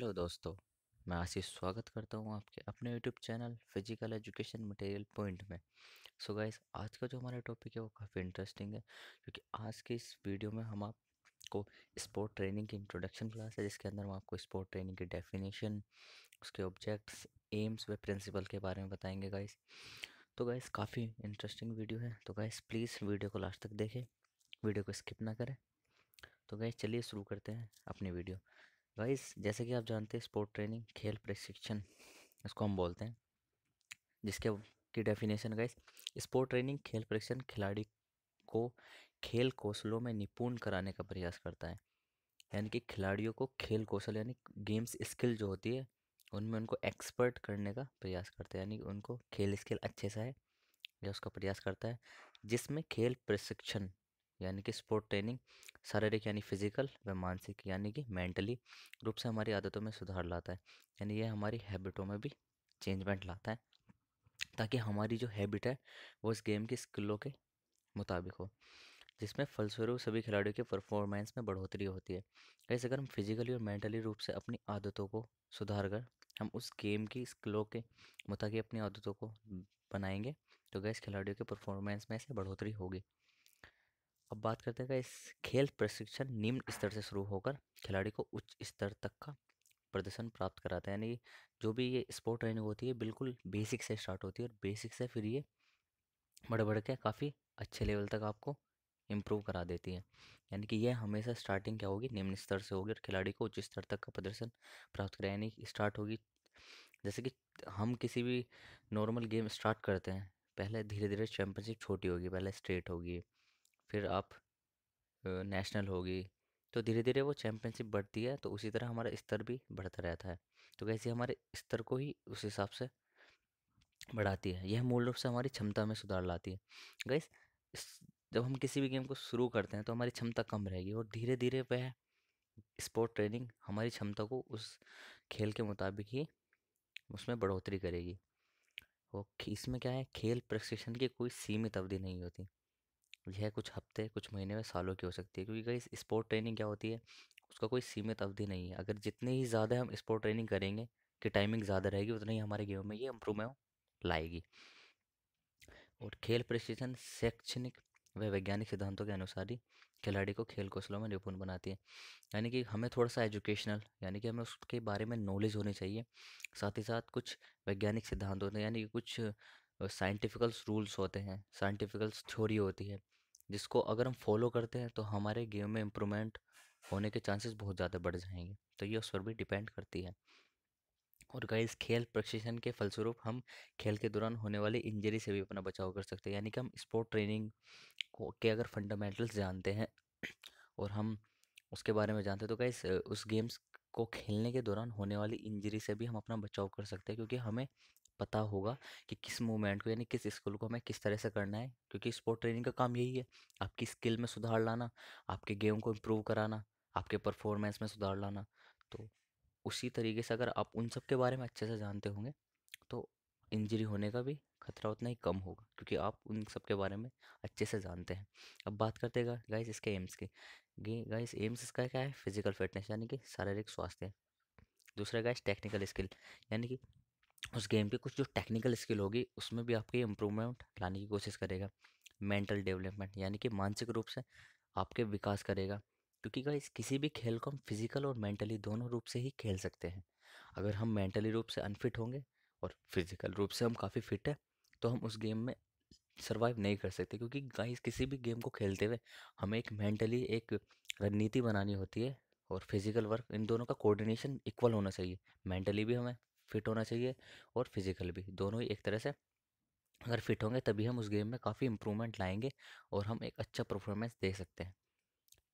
hello दोस्तों मैं आशीष स्वागत करता हूँ आपके अपने YouTube channel physical education material point में सो so गाइस आज का जो हमारा टॉपिक है वो काफ़ी इंटरेस्टिंग है क्योंकि आज के इस वीडियो में हम आपको स्पोर्ट ट्रेनिंग की इंट्रोडक्शन क्लास है जिसके अंदर हम आपको स्पोर्ट ट्रेनिंग की डेफिनेशन उसके ऑब्जेक्ट्स एम्स व प्रिंसिपल के बारे में बताएंगे गाइस तो गाइस काफ़ी इंटरेस्टिंग वीडियो है तो गाइस प्लीज़ वीडियो को लास्ट तक देखें वीडियो को स्किप ना करें तो गाइस चलिए शुरू करते हैं अपनी वीडियो गाइस जैसे कि आप जानते हैं स्पोर्ट ट्रेनिंग खेल प्रशिक्षण इसको हम बोलते हैं जिसके की डेफिनेशन गाइस स्पोर्ट ट्रेनिंग खेल प्रशिक्षण खिलाड़ी को खेल कौशलों में निपुण कराने का प्रयास करता है यानी कि खिलाड़ियों को खेल कौशल यानी गेम्स स्किल जो होती है उनमें उनको एक्सपर्ट करने का प्रयास करता है यानी उनको खेल स्किल अच्छे से है या उसका प्रयास करता है जिसमें खेल प्रशिक्षण यानी कि स्पोर्ट ट्रेनिंग शारीरिक यानी फिजिकल व मानसिक यानी कि मेंटली रूप से हमारी आदतों में सुधार लाता है यानी यह हमारी हैबिटों में भी चेंजमेंट लाता है ताकि हमारी जो हैबिट है वो इस गेम की स्किलों के मुताबिक हो जिसमें फलस्वरूप सभी खिलाड़ियों के परफॉर्मेंस में बढ़ोतरी होती है ऐसे अगर हम फिजिकली और मेंटली रूप से अपनी आदतों को सुधार कर हम उस गेम की स्किलों के मुताबिक अपनी आदतों को बनाएंगे तो गैस खिलाड़ियों के परफॉर्मेंस में ऐसे बढ़ोतरी होगी अब बात करते हैं इस खेल प्रशिक्षण निम्न स्तर से शुरू होकर खिलाड़ी को उच्च स्तर तक का प्रदर्शन प्राप्त कराता है यानी जो भी ये स्पोर्ट ट्रेनिंग होती है बिल्कुल बेसिक से स्टार्ट होती है और बेसिक से फिर ये बढ़ बढ़ के काफ़ी अच्छे लेवल तक आपको इम्प्रूव करा देती है यानी कि यह हमेशा स्टार्टिंग क्या होगी निम्न स्तर से होगी और खिलाड़ी को उच्च स्तर तक का प्रदर्शन प्राप्त करें यानी स्टार्ट होगी जैसे कि हम किसी भी नॉर्मल गेम स्टार्ट करते हैं पहले धीरे धीरे चैंपियनशिप छोटी होगी पहले स्टेट होगी फिर आप नेशनल होगी तो धीरे धीरे वो चैम्पियनशिप बढ़ती है तो उसी तरह हमारा स्तर भी बढ़ता रहता है तो कैसे हमारे स्तर को ही उस हिसाब से बढ़ाती है यह मूल रूप से हमारी क्षमता में सुधार लाती है गैस जब हम किसी भी गेम को शुरू करते हैं तो हमारी क्षमता कम रहेगी और धीरे धीरे वह स्पोर्ट ट्रेनिंग हमारी क्षमता को उस खेल के मुताबिक ही उसमें बढ़ोतरी करेगी और इसमें क्या है खेल प्रशिक्षण की कोई सीमित अवधि नहीं होती यह कुछ हफ्ते कुछ महीने में सालों की हो सकती है क्योंकि कई स्पोर्ट ट्रेनिंग क्या होती है उसका कोई सीमित अवधि नहीं है अगर जितनी ही ज़्यादा हम स्पोर्ट ट्रेनिंग करेंगे कि टाइमिंग ज़्यादा रहेगी उतना ही हमारे गेम में ये इम्प्रूवमेंट लाएगी और खेल प्रशिक्षण शैक्षणिक व वैज्ञानिक सिद्धांतों के अनुसार ही खिलाड़ी को खेल कौशलों में निपुण बनाती है यानी कि हमें थोड़ा सा एजुकेशनल यानी कि हमें उसके बारे में नॉलेज होनी चाहिए साथ ही साथ कुछ वैज्ञानिक सिद्धांत होते हैं यानी कि कुछ साइंटिफिकल्स रूल्स होते हैं साइंटिफिकल्स थ्योरी होती है जिसको अगर हम फॉलो करते हैं तो हमारे गेम में इम्प्रूवमेंट होने के चांसेस बहुत ज़्यादा बढ़ जाएंगे तो ये उस पर भी डिपेंड करती है और गाइस खेल प्रशिक्षण के फलस्वरूप हम खेल के दौरान होने वाली इंजरी से भी अपना बचाव कर सकते हैं यानी कि हम स्पोर्ट ट्रेनिंग के अगर फंडामेंटल्स जानते हैं और हम उसके बारे में जानते हैं तो गाइस उस गेम्स को खेलने के दौरान होने वाली इंजरी से भी हम अपना बचाव कर सकते हैं क्योंकि हमें पता होगा कि किस मूवमेंट को यानी किस स्किल को हमें किस तरह से करना है क्योंकि स्पोर्ट ट्रेनिंग का काम यही है आपकी स्किल में सुधार लाना आपके गेम को इम्प्रूव कराना आपके परफॉर्मेंस में सुधार लाना तो उसी तरीके से अगर आप उन सब के बारे में अच्छे से जानते होंगे तो इंजरी होने का भी खतरा उतना ही कम होगा क्योंकि आप उन सब के बारे में अच्छे से जानते हैं अब बात करते हैं गाइस इसके एम्स की गाइस एम्स इसका क्या है फिजिकल फिटनेस यानी कि शारीरिक स्वास्थ्य दूसरा गाइस टेक्निकल स्किल यानी कि उस गेम के कुछ जो टेक्निकल स्किल होगी उसमें भी आपकी इम्प्रूवमेंट लाने की कोशिश करेगा मेंटल डेवलपमेंट यानी कि मानसिक रूप से आपके विकास करेगा क्योंकि गाइस किसी भी खेल को हम फिजिकल और मेंटली दोनों रूप से ही खेल सकते हैं अगर हम मेंटली रूप से अनफिट होंगे और फिजिकल रूप से हम काफ़ी फिट हैं तो हम उस गेम में सर्वाइव नहीं कर सकते क्योंकि गाइस किसी भी गेम को खेलते हुए हमें एक मेंटली एक रणनीति बनानी होती है और फिजिकल वर्क इन दोनों का कोऑर्डिनेशन इक्वल होना चाहिए मेंटली भी हमें फिट होना चाहिए और फिज़िकल भी दोनों ही एक तरह से अगर फिट होंगे तभी हम उस गेम में काफ़ी इम्प्रूवमेंट लाएंगे और हम एक अच्छा परफॉर्मेंस दे सकते हैं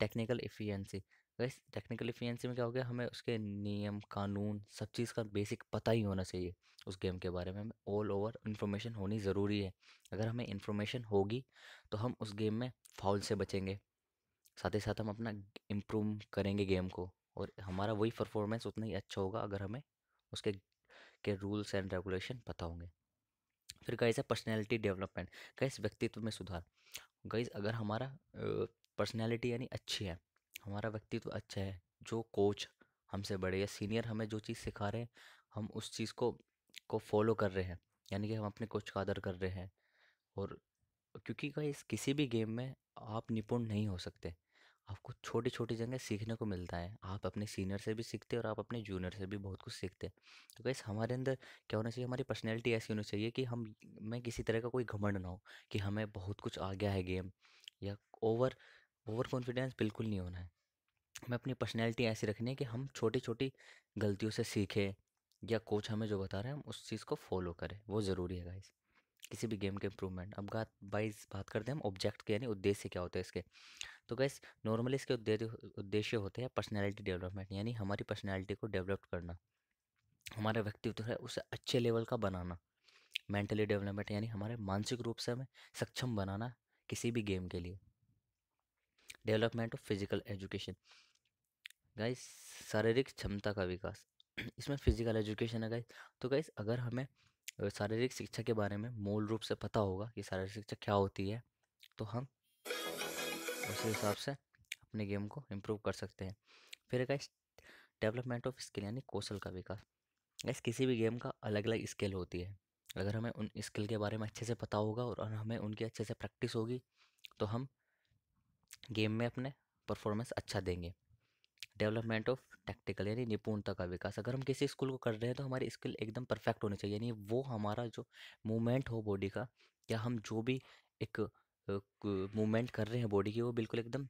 टेक्निकल एफिशिएंसी वैसे टेक्निकल इफ़ियंसी में क्या हो गया हमें उसके नियम कानून सब चीज़ का बेसिक पता ही होना चाहिए उस गेम के बारे में हमें ऑल ओवर इन्फॉर्मेशन होनी ज़रूरी है अगर हमें इन्फॉर्मेशन होगी तो हम उस गेम में फाउल से बचेंगे साथ ही साथ हम अपना इम्प्रूव करेंगे गेम को और हमारा वही परफॉर्मेंस उतना ही अच्छा होगा अगर हमें उसके के रूल्स एंड रेगुलेशन पता होंगे फिर गाइस है पर्सनैलिटी डेवलपमेंट गाइस व्यक्तित्व में सुधार गाइस अगर हमारा पर्सनैलिटी यानी अच्छी है हमारा व्यक्तित्व अच्छा है जो कोच हमसे बड़े या सीनियर हमें जो चीज़ सिखा रहे हैं हम उस चीज़ को को फॉलो कर रहे हैं यानी कि हम अपने कोच का आदर कर रहे हैं और क्योंकि गाइस किसी भी गेम में आप निपुण नहीं हो सकते आपको छोटी छोटी जगह सीखने को मिलता है आप अपने सीनियर से भी सीखते हैं और आप अपने जूनियर से भी बहुत कुछ सीखते हैं तो गैस हमारे अंदर क्या होना चाहिए हमारी पर्सनैलिटी ऐसी होनी चाहिए कि हम में किसी तरह का कोई घमंड ना हो कि हमें बहुत कुछ आ गया है गेम या ओवर ओवर कॉन्फिडेंस बिल्कुल नहीं होना है हमें अपनी पर्सनैलिटी ऐसी रखनी है कि हम छोटी छोटी गलतियों से सीखें या कोच हमें जो बता रहे हैं हम उस चीज़ को फॉलो करें वो ज़रूरी है गाइज़ किसी भी गेम के इम्प्रूवमेंट अब बात वाइज बात करते हैं हम ऑब्जेक्ट के यानी उद्देश्य क्या होते हैं इसके तो गैस नॉर्मली इसके उद्देश्य होते हैं पर्सनैलिटी डेवलपमेंट यानी हमारी पर्सनैलिटी को डेवलप करना हमारा व्यक्तित्व है उसे अच्छे लेवल का बनाना मेंटली डेवलपमेंट यानी हमारे मानसिक रूप से हमें सक्षम बनाना किसी भी गेम के लिए development of physical education guys शारीरिक क्षमता का विकास इसमें फिजिकल एजुकेशन है गाइस तो गाइस अगर हमें शारीरिक शिक्षा के बारे में मूल रूप से पता होगा कि शारीरिक शिक्षा क्या होती है तो हम उसी हिसाब से अपने गेम को इम्प्रूव कर सकते हैं फिर गाइस डेवलपमेंट ऑफ स्किल यानी कौशल का विकास गाइस किसी भी गेम का अलग अलग स्किल होती है अगर हमें उन स्किल के बारे में अच्छे से पता होगा और हमें उनकी अच्छे से प्रैक्टिस होगी तो हम गेम में अपने परफॉर्मेंस अच्छा देंगे डेवलपमेंट ऑफ टेक्टिकल यानी निपुणता का विकास अगर हम किसी स्किल को कर रहे हैं तो हमारी स्किल एकदम परफेक्ट होनी चाहिए यानी वो हमारा जो मूवमेंट हो बॉडी का या हम जो भी एक मूवमेंट कर रहे हैं बॉडी की वो बिल्कुल एकदम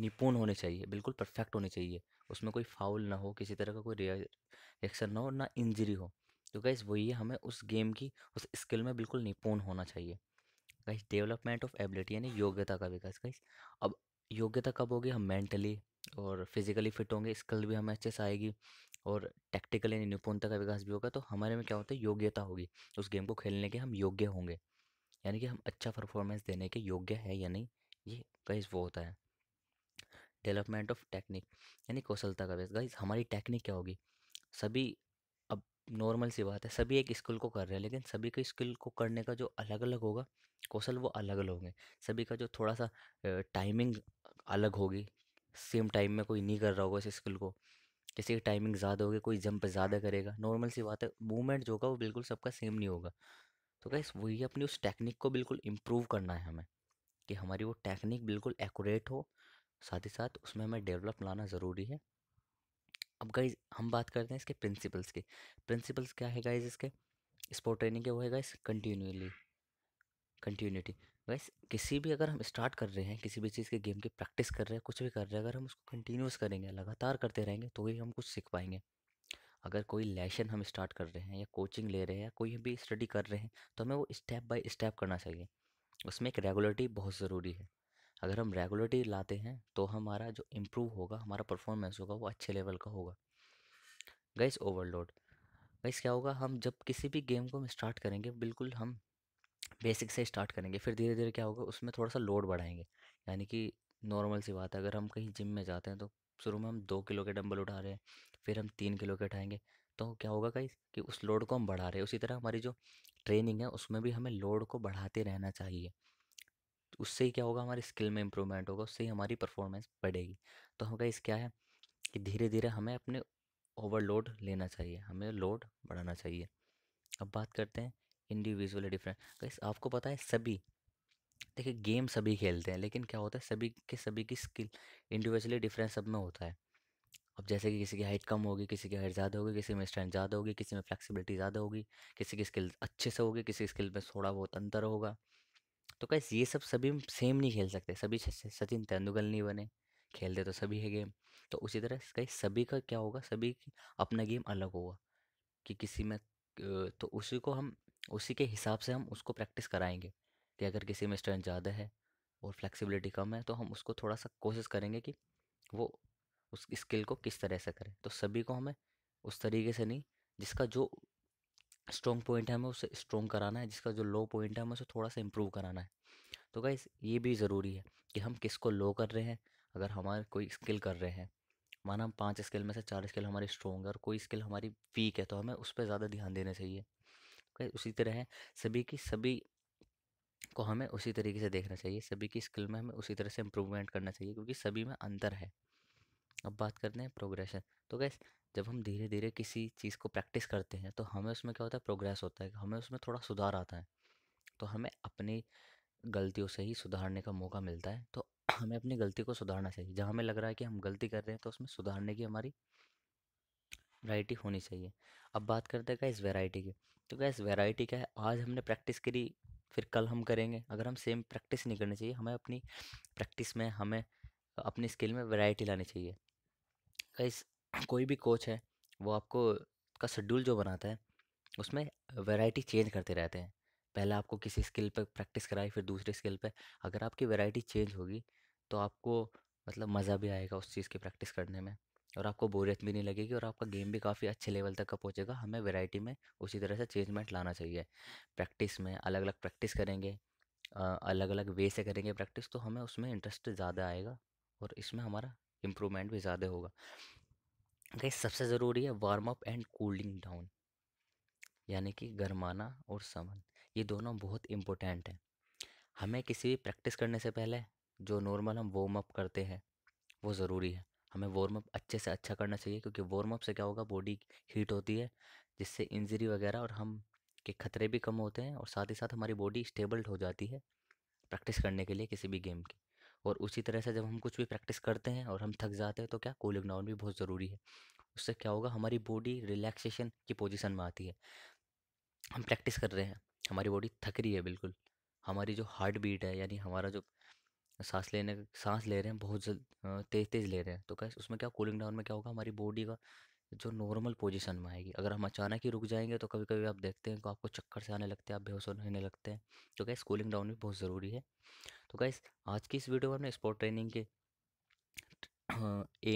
निपुण होने चाहिए बिल्कुल परफेक्ट होने चाहिए उसमें कोई फाउल ना हो किसी तरह का कोई रिएक्शन ना हो ना इंजरी हो तो गाइस वही हमें उस गेम की उस स्किल में बिल्कुल निपुण होना चाहिए गाइस डेवलपमेंट ऑफ एबिलिटी यानी योग्यता का विकास गाइस अब योग्यता कब होगी हम मेंटली और फिज़िकली फ़िट होंगे स्किल भी हमें अच्छे से आएगी और टेक्टिकल यानी निपुणता का विकास भी होगा तो हमारे में क्या होता है योग्यता होगी उस गेम को खेलने के हम योग्य होंगे यानी कि हम अच्छा परफॉर्मेंस देने के योग्य है या नहीं ये गाइस वो होता है डेवलपमेंट ऑफ टेक्निक यानी कौशलता का बेस हमारी टेक्निक क्या होगी सभी अब नॉर्मल सी बात है सभी एक स्किल को कर रहे हैं लेकिन सभी के स्किल को करने का जो अलग अलग होगा कौशल वो अलग अलग होंगे सभी का जो थोड़ा सा टाइमिंग अलग होगी सेम टाइम में कोई नहीं कर रहा होगा इस स्किल को जैसे कि टाइमिंग ज़्यादा होगी कोई जंप ज़्यादा करेगा नॉर्मल सी बात है मूवमेंट जो होगा वो बिल्कुल सबका सेम नहीं होगा तो गैस वही अपनी उस टेक्निक को बिल्कुल इम्प्रूव करना है हमें कि हमारी वो टेक्निक बिल्कुल एक्यूरेट हो साथ ही साथ उसमें हमें डेवलप लाना ज़रूरी है अब गाइज हम बात करते हैं इसके प्रिंसिपल्स की प्रिंसिपल्स क्या है गाइज इसके स्पोर्ट ट्रेनिंग के वो है गाइज कंटिन्यूली कंटिन्यूटी वैसे किसी भी अगर हम स्टार्ट कर रहे हैं किसी भी चीज़ के गेम की प्रैक्टिस कर रहे हैं कुछ भी कर रहे हैं अगर हम उसको कंटिन्यूस करेंगे लगातार करते रहेंगे तो ही हम कुछ सीख पाएंगे अगर कोई लेसन हम स्टार्ट कर रहे हैं या कोचिंग ले रहे हैं या कोई भी स्टडी कर रहे हैं तो हमें वो स्टेप बाय स्टेप करना चाहिए उसमें एक रेगुलरिटी बहुत ज़रूरी है अगर हम रेगुलरिटी लाते हैं तो हमारा जो इम्प्रूव होगा हमारा परफॉर्मेंस होगा वो अच्छे लेवल का होगा गैस ओवरलोड गैस क्या होगा हम जब किसी भी गेम को हम स्टार्ट करेंगे बिल्कुल हम बेसिक से स्टार्ट करेंगे फिर धीरे धीरे क्या होगा उसमें थोड़ा सा लोड बढ़ाएंगे यानी कि नॉर्मल सी बात है अगर हम कहीं जिम में जाते हैं तो शुरू में हम दो किलो के डंबल उठा रहे हैं फिर हम तीन किलो के उठाएंगे तो क्या होगा कहीं कि उस लोड को हम बढ़ा रहे हैं उसी तरह हमारी जो ट्रेनिंग है उसमें भी हमें लोड को बढ़ाते रहना चाहिए उससे ही क्या होगा हमारी स्किल में इम्प्रूवमेंट होगा उससे ही हमारी परफॉर्मेंस बढ़ेगी तो हम हाँ इस क्या है कि धीरे धीरे हमें अपने ओवरलोड लेना चाहिए हमें लोड बढ़ाना चाहिए अब बात करते हैं इंडिविजुअली डिफरेंट गाइस आपको पता है सभी देखिए गेम सभी खेलते हैं लेकिन क्या होता है सभी के सभी की स्किल इंडिविजुअली डिफरेंस सब में होता है अब जैसे कि किसी की हाइट कम होगी किसी की हाइट ज़्यादा होगी किसी में स्ट्रेंथ ज़्यादा होगी किसी में फ्लेक्सिबिलिटी ज़्यादा होगी किसी की स्किल अच्छे से होगी किसी की स्किल में थोड़ा बहुत अंतर होगा तो कैसे ये सब सभी सेम नहीं खेल सकते सभी सचिन तेंदुलकर नहीं बने खेलते तो सभी है गेम तो उसी तरह कहीं सभी का क्या होगा सभी अपना गेम अलग होगा कि किसी में तो उसी को हम उसी के हिसाब से हम उसको प्रैक्टिस कराएंगे कि अगर किसी में स्ट्रेंथ ज़्यादा है और फ्लेक्सिबिलिटी कम है तो हम उसको थोड़ा सा कोशिश करेंगे कि वो उस स्किल को किस तरह से करें तो सभी को हमें उस तरीके से नहीं जिसका जो स्ट्रॉन्ग पॉइंट है हमें उसे स्ट्रॉन्ग कराना है जिसका जो लो पॉइंट है हमें उसे थोड़ा सा इम्प्रूव कराना है तो गाइस ये भी ज़रूरी है कि हम किसको लो कर रहे हैं अगर हमारे कोई स्किल कर रहे हैं माना हम पाँच स्किल में से चार स्किल हमारी स्ट्रॉन्ग है और कोई स्किल हमारी वीक है तो हमें उस पर ज़्यादा ध्यान देना चाहिए उसी तरह सभी की सभी को हमें उसी तरीके से देखना चाहिए सभी की स्किल में हमें उसी तरह से इम्प्रूवमेंट करना चाहिए क्योंकि सभी में अंतर है अब बात करते हैं प्रोग्रेशन तो गैस जब हम धीरे धीरे किसी चीज़ को प्रैक्टिस करते हैं तो हमें उसमें क्या होता है प्रोग्रेस होता है हमें उसमें थोड़ा सुधार आता है तो हमें अपनी गलतियों से ही सुधारने का मौका मिलता है तो हमें अपनी गलती को सुधारना चाहिए जहाँ हमें लग रहा है कि हम गलती कर रहे हैं तो उसमें सुधारने की हमारी वैरायटी होनी चाहिए अब बात करते हैं इस वैरायटी की तो इस वैरायटी क्या है आज हमने प्रैक्टिस करी फिर कल हम करेंगे अगर हम सेम प्रैक्टिस नहीं करनी चाहिए हमें अपनी प्रैक्टिस में हमें अपनी स्किल में वैरायटी लानी चाहिए कैस कोई भी कोच है वो आपको का शेड्यूल जो बनाता है उसमें वैरायटी चेंज करते रहते हैं पहले आपको किसी स्किल पर प्रैक्टिस कराई फिर दूसरे स्किल पर अगर आपकी वैरायटी चेंज होगी तो आपको मतलब मज़ा भी आएगा उस चीज़ की प्रैक्टिस करने में और आपको बोरियत भी नहीं लगेगी और आपका गेम भी काफ़ी अच्छे लेवल तक का पहुँचेगा हमें वैरायटी में उसी तरह से चेंजमेंट लाना चाहिए प्रैक्टिस में अलग अलग प्रैक्टिस करेंगे अलग अलग वे से करेंगे प्रैक्टिस तो हमें उसमें इंटरेस्ट ज़्यादा आएगा और इसमें हमारा इम्प्रूवमेंट भी ज़्यादा होगा गई सबसे ज़रूरी है warm up and cooling down यानी कि गरमाना और समन ये दोनों बहुत इम्पोर्टेंट हैं हमें किसी भी प्रैक्टिस करने से पहले जो नॉर्मल हम वार्म अप करते हैं वो ज़रूरी है हमें वार्म अप अच्छे से अच्छा करना चाहिए क्योंकि वार्म अप से क्या होगा बॉडी हीट होती है जिससे इंजरी वगैरह और हम के खतरे भी कम होते हैं और साथ ही साथ हमारी बॉडी स्टेबल हो जाती है प्रैक्टिस करने के लिए किसी भी गेम की और उसी तरह से जब हम कुछ भी प्रैक्टिस करते हैं और हम थक जाते हैं तो क्या कूलिंग डाउन भी बहुत ज़रूरी है उससे क्या होगा हमारी बॉडी रिलैक्सेशन की पोजीशन में आती है हम प्रैक्टिस कर रहे हैं हमारी बॉडी थक रही है बिल्कुल हमारी जो हार्ट बीट है यानी हमारा जो सांस लेने सांस ले रहे हैं बहुत जल्द तेज़ तेज़ ले रहे हैं तो कैस उसमें क्या कूलिंग डाउन में क्या होगा हमारी बॉडी का जो नॉर्मल पोजीशन में आएगी अगर हम अचानक ही रुक जाएंगे तो कभी कभी आप देखते हैं तो आपको चक्कर से आने लगते हैं आप बेहोश होने लगते हैं तो गैस कूलिंग डाउन भी बहुत ज़रूरी है तो कैस आज की इस वीडियो में हमने स्पोर्ट ट्रेनिंग के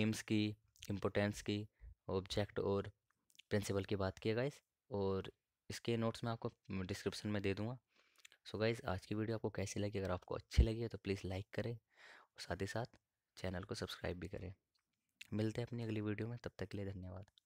एम्स की इम्पोर्टेंस की ऑब्जेक्ट और प्रिंसिपल की बात की है गाइस और इसके नोट्स मैं आपको डिस्क्रिप्शन में दे दूँगा सो so गाइज़ आज की वीडियो आपको कैसी लगी अगर आपको अच्छी लगी है तो प्लीज़ लाइक करें और साथ ही साथ चैनल को सब्सक्राइब भी करें मिलते हैं अपनी अगली वीडियो में तब तक के लिए धन्यवाद